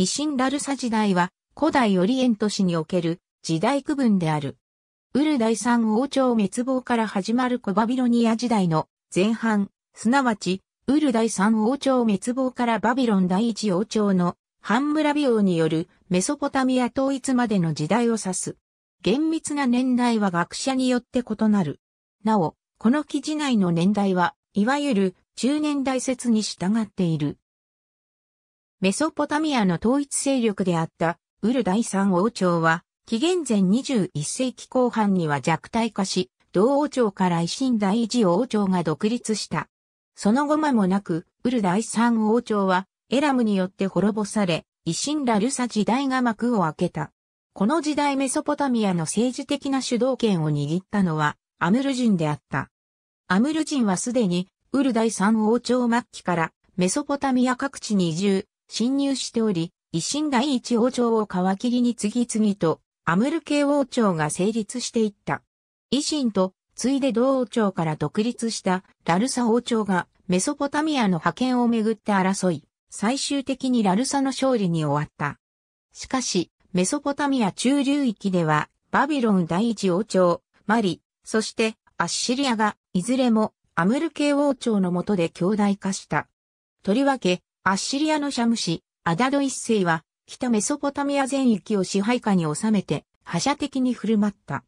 維新ラルサ時代は古代オリエント史における時代区分である。ウル第三王朝滅亡から始まるコバビロニア時代の前半、すなわち、ウル第三王朝滅亡からバビロン第一王朝のハンムラビ王によるメソポタミア統一までの時代を指す。厳密な年代は学者によって異なる。なお、この記事内の年代は、いわゆる中年代説に従っている。メソポタミアの統一勢力であったウル第三王朝は、紀元前21世紀後半には弱体化し、同王朝から維新第一王朝が独立した。その後間もなく、ウル第三王朝は、エラムによって滅ぼされ、維新ラルサ時代が幕を開けた。この時代メソポタミアの政治的な主導権を握ったのは、アムル人であった。アムル人はすでに、ウル第三王朝末期から、メソポタミア各地に移住、侵入しており、維新第一王朝を皮切りに次々とアムル系王朝が成立していった。維新と、ついで同王朝から独立したラルサ王朝がメソポタミアの覇権をめぐって争い、最終的にラルサの勝利に終わった。しかし、メソポタミア中流域では、バビロン第一王朝、マリ、そしてアッシリアが、いずれもアムル系王朝の下で兄弟化した。とりわけ、アッシリアのシャムシ、アダド一世は、北メソポタミア全域を支配下に収めて、覇者的に振る舞った。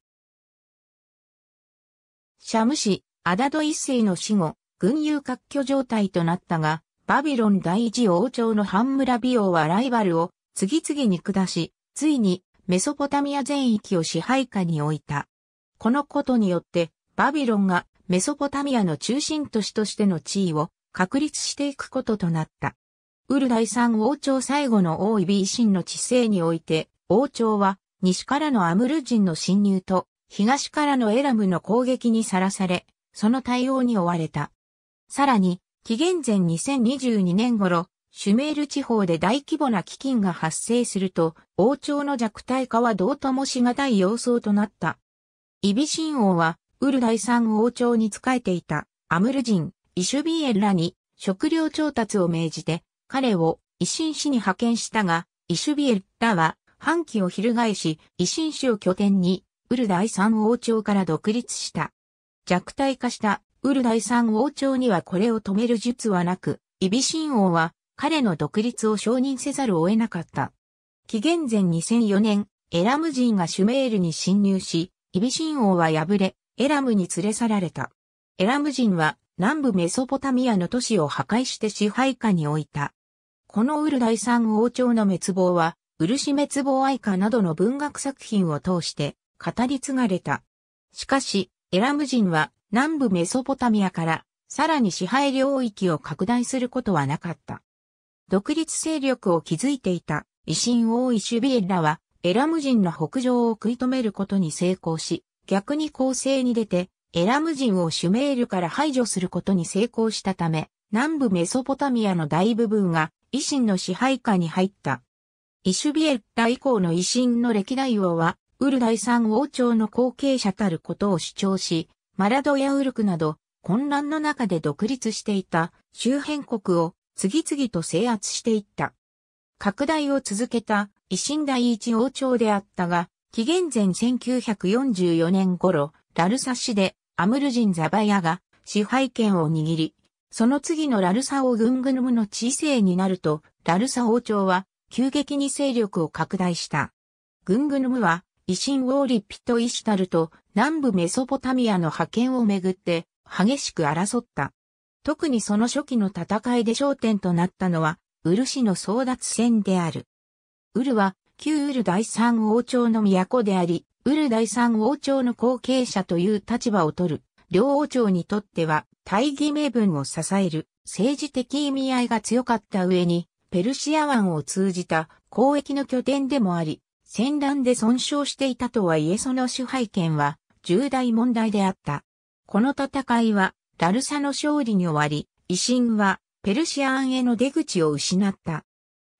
シャムシ、アダド一世の死後、軍友割拠状態となったが、バビロン第一王朝のハンムラビオはライバルを次々に下し、ついにメソポタミア全域を支配下に置いた。このことによって、バビロンがメソポタミアの中心都市としての地位を確立していくこととなった。ウル第三王朝最後の王位維新の治世において、王朝は西からのアムル人の侵入と東からのエラムの攻撃にさらされ、その対応に追われた。さらに、紀元前2022年頃、シュメール地方で大規模な飢饉が発生すると、王朝の弱体化はどうともしがたい様相となった。イビシン王は、ウル第三王朝に仕えていた、アムル人、イシュビエルらに、食料調達を命じて、彼を維新市に派遣したが、イシュビエッタは反旗を翻し、維新市を拠点に、ウル第三王朝から独立した。弱体化したウル第三王朝にはこれを止める術はなく、イビシン王は彼の独立を承認せざるを得なかった。紀元前2004年、エラム人がシュメールに侵入し、イビシン王は敗れ、エラムに連れ去られた。エラム人は南部メソポタミアの都市を破壊して支配下に置いた。このウル第三王朝の滅亡は、ウルシ滅亡愛歌などの文学作品を通して語り継がれた。しかし、エラム人は南部メソポタミアからさらに支配領域を拡大することはなかった。独立勢力を築いていた維新王イシュビエラはエラム人の北上を食い止めることに成功し、逆に攻勢に出てエラム人をシュメールから排除することに成功したため、南部メソポタミアの大部分が維新の支配下に入った。イシュビエッラ以降の維新の歴代王は、ウル第三王朝の後継者たることを主張し、マラドやウルクなど、混乱の中で独立していた周辺国を次々と制圧していった。拡大を続けた維新第一王朝であったが、紀元前1944年頃、ラルサ市でアムル人ザバヤが支配権を握り、その次のラルサ王ングヌムの知性になると、ラルサ王朝は急激に勢力を拡大した。グングヌムは、維新王立ピとイシュタルと南部メソポタミアの覇権をめぐって激しく争った。特にその初期の戦いで焦点となったのは、ウル氏の争奪戦である。ウルは、旧ウル第三王朝の都であり、ウル第三王朝の後継者という立場を取る。両王朝にとっては大義名分を支える政治的意味合いが強かった上に、ペルシア湾を通じた交易の拠点でもあり、戦乱で損傷していたとはいえその支配権は重大問題であった。この戦いはラルサの勝利に終わり、維新はペルシアンへの出口を失った。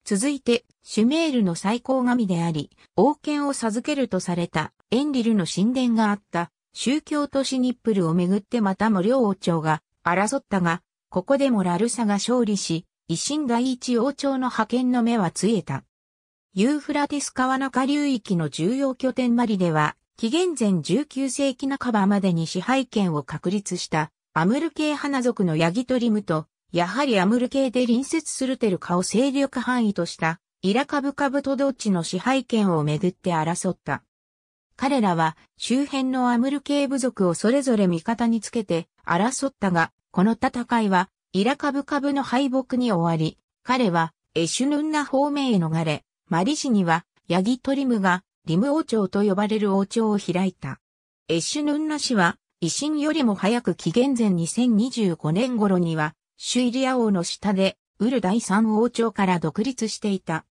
続いて、シュメールの最高神であり、王権を授けるとされたエンリルの神殿があった宗教都市ニップルをめぐってまたも両王朝が争ったが、ここでもラルサが勝利し、維新第一王朝の派遣の目はつえた。ユーフラティス川中流域の重要拠点マリでは、紀元前19世紀半ばまでに支配権を確立したアムル系花族のヤギトリムと、やはりアムル系で隣接するテルカを勢力範囲としたイラカブカブトっちの支配権をめぐって争った。彼らは周辺のアムル系部族をそれぞれ味方につけて争ったが、この戦いはイラカブカブの敗北に終わり、彼はエシュヌンナ方面へ逃れ、マリ氏にはヤギトリムがリム王朝と呼ばれる王朝を開いた。エシュヌンナ氏は維新よりも早く紀元前2025年頃にはシュイリア王の下でウル第三王朝から独立していた。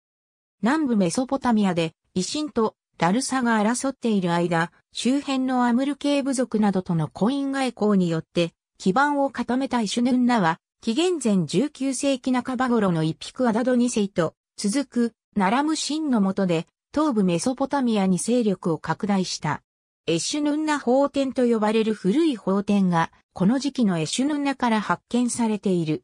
南部メソポタミアで維新とダルサが争っている間、周辺のアムル系部族などとの婚姻外交によって、基盤を固めたイシュヌンナは、紀元前19世紀半ば頃の一匹アダドニ世と続くナラムシンの下で東部メソポタミアに勢力を拡大した。エシュヌンナ法典と呼ばれる古い法典がこの時期のエシュヌンナから発見されている。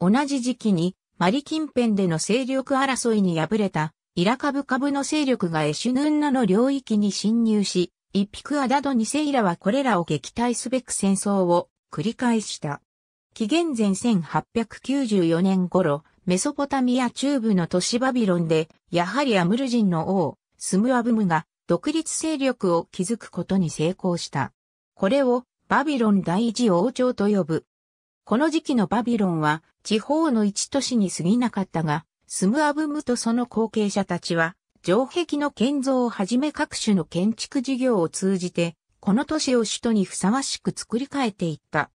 同じ時期にマリ近辺での勢力争いに敗れたイラカブ株の勢力がエシュヌンナの領域に侵入し、一匹アダドニセイラはこれらを撃退すべく戦争を繰り返した。紀元前1894年頃、メソポタミア中部の都市バビロンで、やはりアムル人の王、スムアブムが独立勢力を築くことに成功した。これをバビロン第一王朝と呼ぶ。この時期のバビロンは地方の一都市に過ぎなかったが、スムアブムとその後継者たちは、城壁の建造をはじめ各種の建築事業を通じて、この都市を首都にふさわしく作り変えていった。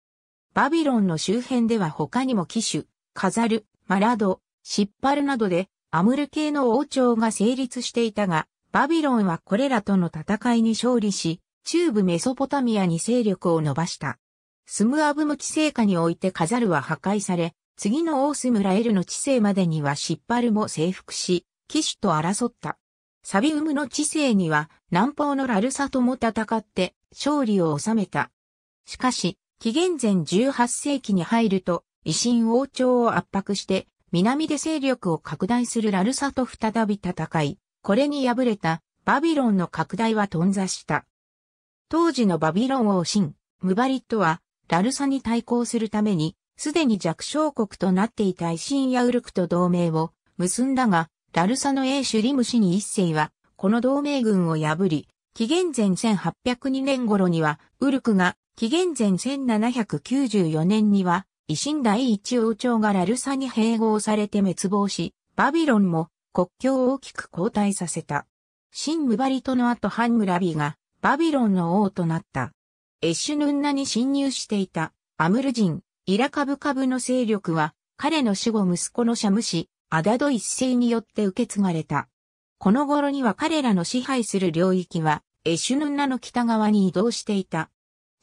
バビロンの周辺では他にも騎手、飾る、マラド、シッパルなどでアムル系の王朝が成立していたが、バビロンはこれらとの戦いに勝利し、中部メソポタミアに勢力を伸ばした。スムアブム規制下において飾るは破壊され、次のオース村エルの知性までにはシッパルも征服し、騎手と争った。サビウムの知性には南方のラルサとも戦って勝利を収めた。しかし、紀元前18世紀に入ると、維新王朝を圧迫して、南で勢力を拡大するラルサと再び戦い、これに敗れたバビロンの拡大は頓挫した。当時のバビロン王神、ムバリットは、ラルサに対抗するために、すでに弱小国となっていた維新やウルクと同盟を結んだが、ラルサの英主リム氏に一世は、この同盟軍を破り、紀元前1802年頃には、ウルクが、紀元前1794年には、維新第一王朝がラルサに併合されて滅亡し、バビロンも国境を大きく後退させた。新ムバリトの後ハンムラビがバビロンの王となった。エシュヌンナに侵入していたアムル人、イラカブ株の勢力は、彼の死後息子のシャム氏、アダド一世によって受け継がれた。この頃には彼らの支配する領域は、エシュヌンナの北側に移動していた。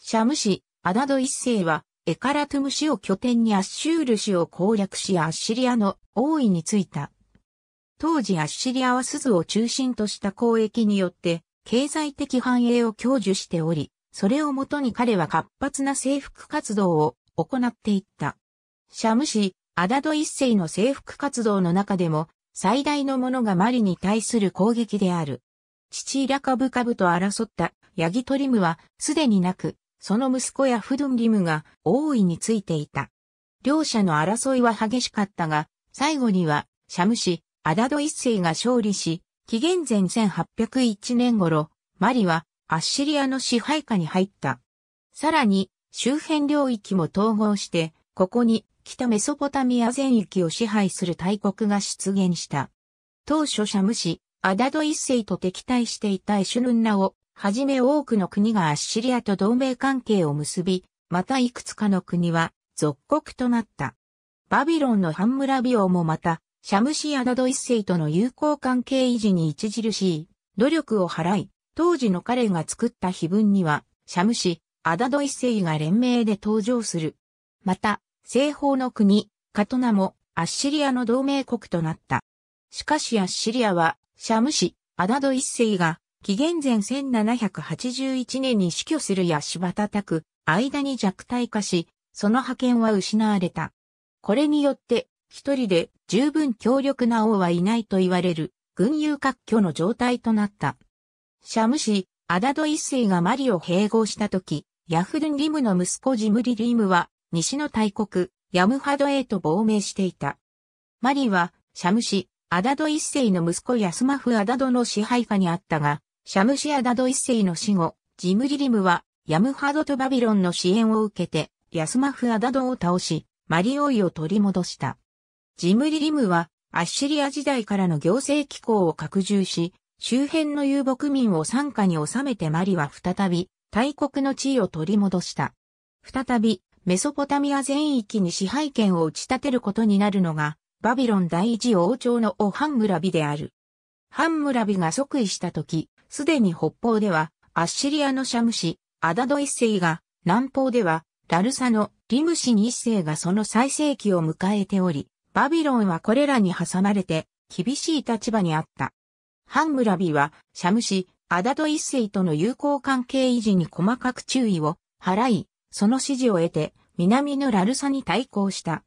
シャム氏、アダド一世は、エカラトゥム氏を拠点にアッシュール氏を攻略しアッシリアの王位についた。当時アッシリアは鈴を中心とした交易によって、経済的繁栄を享受しており、それをもとに彼は活発な征服活動を行っていった。シャム氏、アダド一世の征服活動の中でも、最大のものがマリに対する攻撃である。父ラカブカブと争ったヤギトリムはすでになく、その息子やフドンリムが大いについていた。両者の争いは激しかったが、最後には、シャム氏、アダド一世が勝利し、紀元前1801年頃、マリはアッシリアの支配下に入った。さらに、周辺領域も統合して、ここに北メソポタミア全域を支配する大国が出現した。当初シャム氏、アダド一世と敵対していたエシュヌンナを、はじめ多くの国がアッシリアと同盟関係を結び、またいくつかの国は属国となった。バビロンのハンムラビオもまた、シャムシアダド一世との友好関係維持に著しい努力を払い、当時の彼が作った碑文には、シャムシ、アダド一世が連名で登場する。また、西方の国、カトナもアッシリアの同盟国となった。しかしアッシリアは、シャムシ、アダド一世が、紀元前1781年に死去するやしたく、間に弱体化し、その覇権は失われた。これによって、一人で十分強力な王はいないと言われる、軍友割拠の状態となった。シャムシ、アダド一世がマリを併合した時、ヤフルン・リムの息子ジムリ・リムは、西の大国、ヤムハドへと亡命していた。マリは、シャムシ、アダド一世の息子ヤスマフ・アダドの支配下にあったが、シャムシ・アダド一世の死後、ジムリ・リムは、ヤムハドとバビロンの支援を受けて、ヤスマフ・アダドを倒し、マリオイを取り戻した。ジムリ・リムは、アッシリア時代からの行政機構を拡充し、周辺の遊牧民を参加に収めてマリは再び、大国の地位を取り戻した。再び、メソポタミア全域に支配権を打ち立てることになるのが、バビロン第一王朝のオハンムラビである。ハンムラビが即位した時、すでに北方では、アッシリアのシャムシ、アダド一世が、南方では、ラルサのリムシに一世がその最盛期を迎えており、バビロンはこれらに挟まれて、厳しい立場にあった。ハンムラビは、シャムシ、アダド一世との友好関係維持に細かく注意を払い、その支持を得て、南のラルサに対抗した。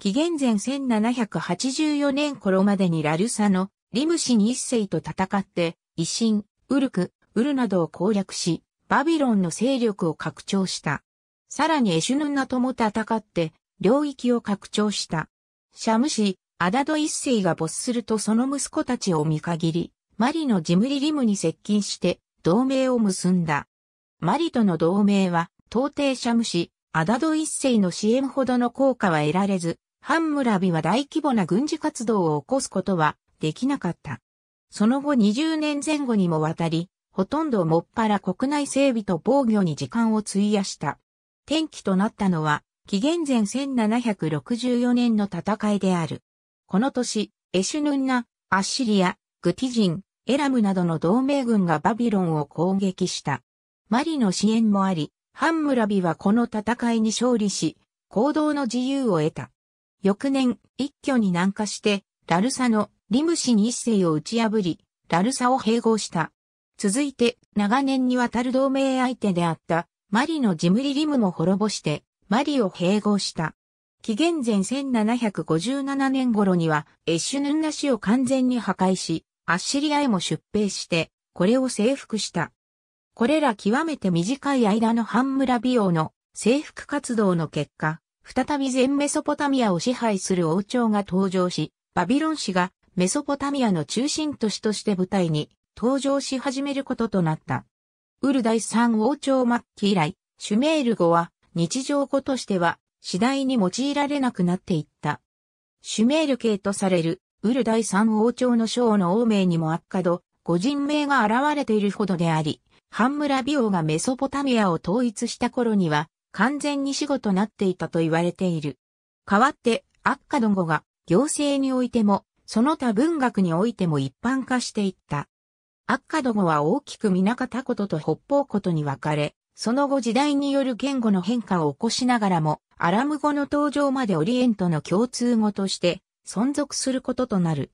紀元前1784年頃までにラルサのリムシに一世と戦って、維新、ウルク、ウルなどを攻略し、バビロンの勢力を拡張した。さらにエシュヌンナとも戦って、領域を拡張した。シャムシ、アダド一世が没するとその息子たちを見限り、マリのジムリリムに接近して同盟を結んだ。マリとの同盟は、到底シャムシ、アダド一世の支援ほどの効果は得られず、ハンムラビは大規模な軍事活動を起こすことはできなかった。その後20年前後にもわたり、ほとんどもっぱら国内整備と防御に時間を費やした。転機となったのは、紀元前1764年の戦いである。この年、エシュヌンナ、アッシリア、グティジン、エラムなどの同盟軍がバビロンを攻撃した。マリの支援もあり、ハンムラビはこの戦いに勝利し、行動の自由を得た。翌年、一挙に南下して、ラルサのリムシに一世を打ち破り、ラルサを併合した。続いて、長年にわたる同盟相手であった、マリのジムリリムも滅ぼして、マリを併合した。紀元前1757年頃には、エッシュヌンナ市を完全に破壊し、アッシリアへも出兵して、これを征服した。これら極めて短い間のハンムラ美容の征服活動の結果、再び全メソポタミアを支配する王朝が登場し、バビロン氏がメソポタミアの中心都市として舞台に登場し始めることとなった。ウル第三王朝末期以来、シュメール語は日常語としては次第に用いられなくなっていった。シュメール系とされるウル第三王朝の将の王名にも悪化度、五人名が現れているほどであり、ハンムラビ王がメソポタミアを統一した頃には、完全に死後となっていたと言われている。代わって、悪化ド語が、行政においても、その他文学においても一般化していった。悪化ド語は大きく港方ことと北方ことに分かれ、その後時代による言語の変化を起こしながらも、アラム語の登場までオリエントの共通語として存続することとなる。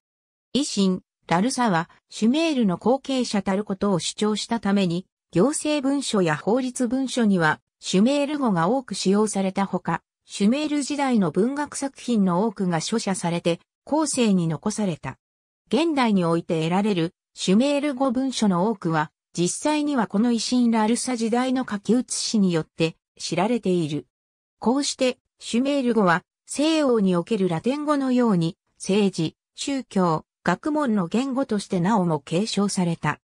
維新、ラルサは、シュメールの後継者たることを主張したために、行政文書や法律文書には、シュメール語が多く使用されたほか、シュメール時代の文学作品の多くが書写されて、後世に残された。現代において得られる、シュメール語文書の多くは、実際にはこの維新ラルサ時代の書き写しによって知られている。こうして、シュメール語は西欧におけるラテン語のように、政治、宗教、学問の言語としてなおも継承された。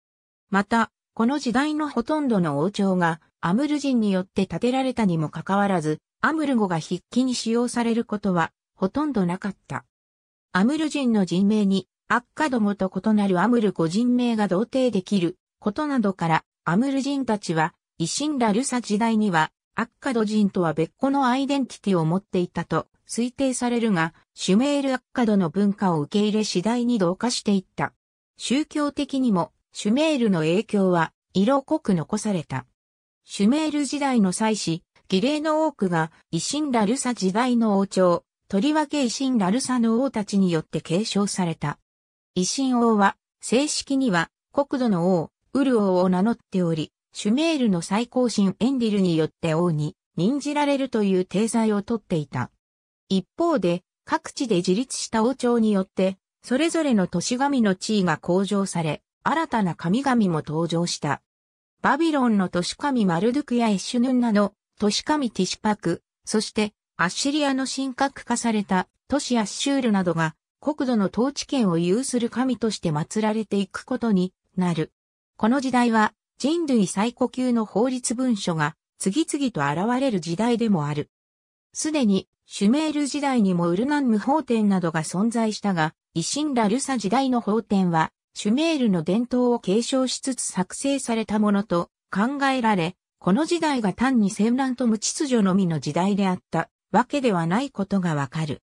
また、この時代のほとんどの王朝がアムル人によって建てられたにもかかわらず、アムル語が筆記に使用されることはほとんどなかった。アムル人の人名にアッカどもと異なるアムル語人名が同定できることなどからアムル人たちは維新ラルサ時代にはアッカド人とは別個のアイデンティティを持っていたと推定されるが、シュメールアッカドの文化を受け入れ次第に同化していった。宗教的にも、シュメールの影響は、色濃く残された。シュメール時代の祭祀、儀礼の多くが、維新ラルサ時代の王朝、とりわけ維新ラルサの王たちによって継承された。維新王は、正式には、国土の王、ウル王を名乗っており、シュメールの最高神エンリルによって王に任じられるという定罪をとっていた。一方で、各地で自立した王朝によって、それぞれの都市神の地位が向上され、新たな神々も登場した。バビロンの都市神マルドゥクやエッシュヌンナの都市神ティシパク、そしてアッシリアの神格化された都市アッシュールなどが国土の統治権を有する神として祀られていくことになる。この時代は人類最古級の法律文書が次々と現れる時代でもある。すでにシュメール時代にもウルナンム法典などが存在したが、維新ラ・ルサ時代の法典は、シュメールの伝統を継承しつつ作成されたものと考えられ、この時代が単に戦乱と無秩序のみの時代であったわけではないことがわかる。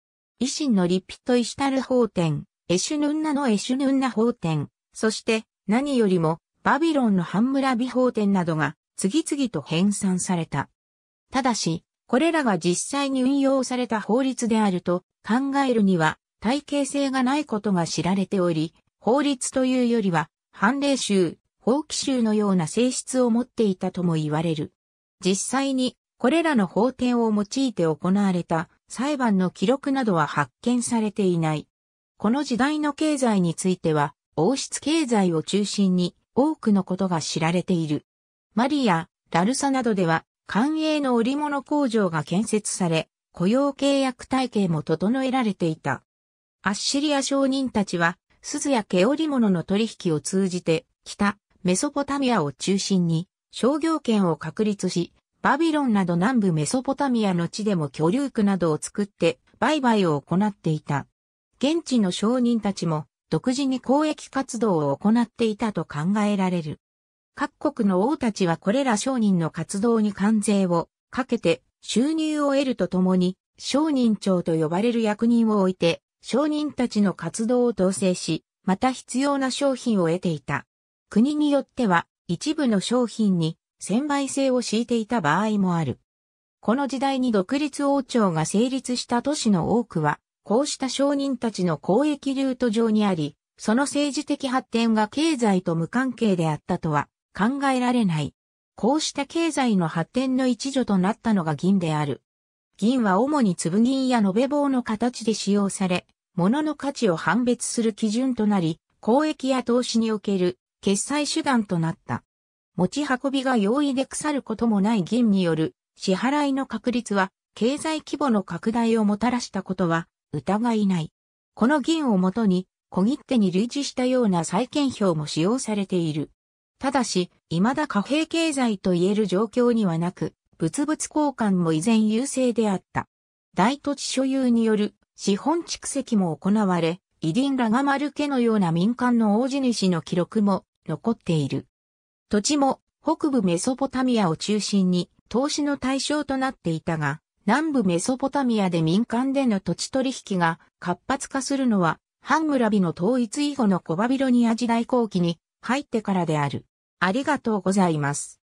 維新のリピットイシュタル法典、エシュヌンナのエシュヌンナ法典、そして何よりもバビロンのハンムラビ法典などが次々と編纂された。ただし、これらが実際に運用された法律であると考えるには体系性がないことが知られており、法律というよりは判例集、法規集のような性質を持っていたとも言われる。実際にこれらの法典を用いて行われた裁判の記録などは発見されていない。この時代の経済については、王室経済を中心に多くのことが知られている。マリア、ラルサなどでは官営の織物工場が建設され、雇用契約体系も整えられていた。アッシリア商人たちは、鈴や毛織物の取引を通じて、北、メソポタミアを中心に、商業権を確立し、バビロンなど南部メソポタミアの地でも居留区などを作って売買を行っていた。現地の商人たちも独自に交易活動を行っていたと考えられる。各国の王たちはこれら商人の活動に関税をかけて収入を得るとともに、商人長と呼ばれる役人を置いて、商人たちの活動を統制し、また必要な商品を得ていた。国によっては、一部の商品に専売制を敷いていた場合もある。この時代に独立王朝が成立した都市の多くは、こうした商人たちの交易ルート上にあり、その政治的発展が経済と無関係であったとは考えられない。こうした経済の発展の一助となったのが銀である。銀は主に粒銀や延べ棒の形で使用され、物の価値を判別する基準となり、交易や投資における決済手段となった。持ち運びが容易で腐ることもない銀による支払いの確率は経済規模の拡大をもたらしたことは疑いない。この銀をもとに小切手に類似したような債券表も使用されている。ただし、未だ貨幣経済と言える状況にはなく、物々交換も依然優勢であった。大土地所有による資本蓄積も行われ、イディン・ラガマル家のような民間の大地主の記録も残っている。土地も北部メソポタミアを中心に投資の対象となっていたが、南部メソポタミアで民間での土地取引が活発化するのは、ハンムラビの統一以後のコバビロニア時代後期に入ってからである。ありがとうございます。